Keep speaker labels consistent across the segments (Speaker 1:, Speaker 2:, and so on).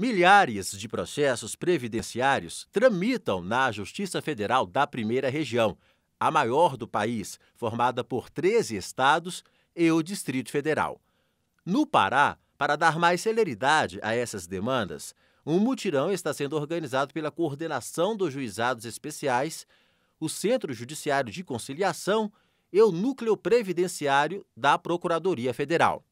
Speaker 1: Milhares de processos previdenciários tramitam na Justiça Federal da Primeira Região, a maior do país, formada por 13 estados e o Distrito Federal. No Pará, para dar mais celeridade a essas demandas, um mutirão está sendo organizado pela Coordenação dos Juizados Especiais, o Centro Judiciário de Conciliação e o Núcleo Previdenciário da Procuradoria Federal.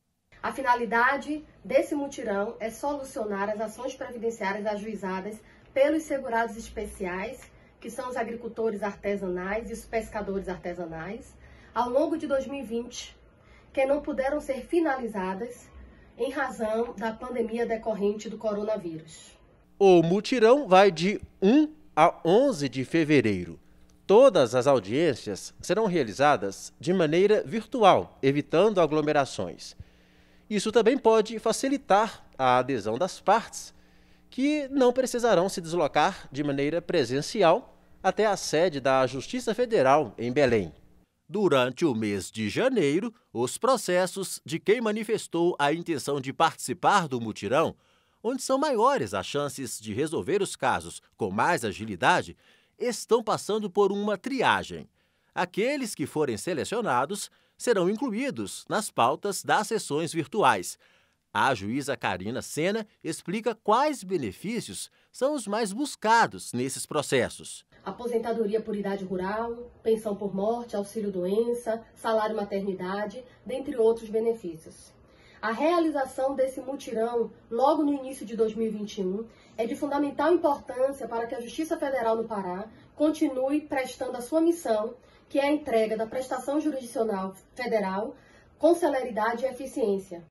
Speaker 2: A finalidade desse mutirão é solucionar as ações previdenciárias ajuizadas pelos segurados especiais, que são os agricultores artesanais e os pescadores artesanais, ao longo de 2020, que não puderam ser finalizadas em razão da pandemia decorrente do coronavírus.
Speaker 1: O mutirão vai de 1 a 11 de fevereiro. Todas as audiências serão realizadas de maneira virtual, evitando aglomerações. Isso também pode facilitar a adesão das partes, que não precisarão se deslocar de maneira presencial até a sede da Justiça Federal em Belém. Durante o mês de janeiro, os processos de quem manifestou a intenção de participar do mutirão, onde são maiores as chances de resolver os casos com mais agilidade, estão passando por uma triagem. Aqueles que forem selecionados serão incluídos nas pautas das sessões virtuais. A juíza Karina Sena explica quais benefícios são os mais buscados nesses processos.
Speaker 2: Aposentadoria por idade rural, pensão por morte, auxílio-doença, salário-maternidade, dentre outros benefícios. A realização desse mutirão logo no início de 2021 é de fundamental importância para que a Justiça Federal no Pará continue prestando a sua missão, que é a entrega da prestação jurisdicional federal com celeridade e eficiência.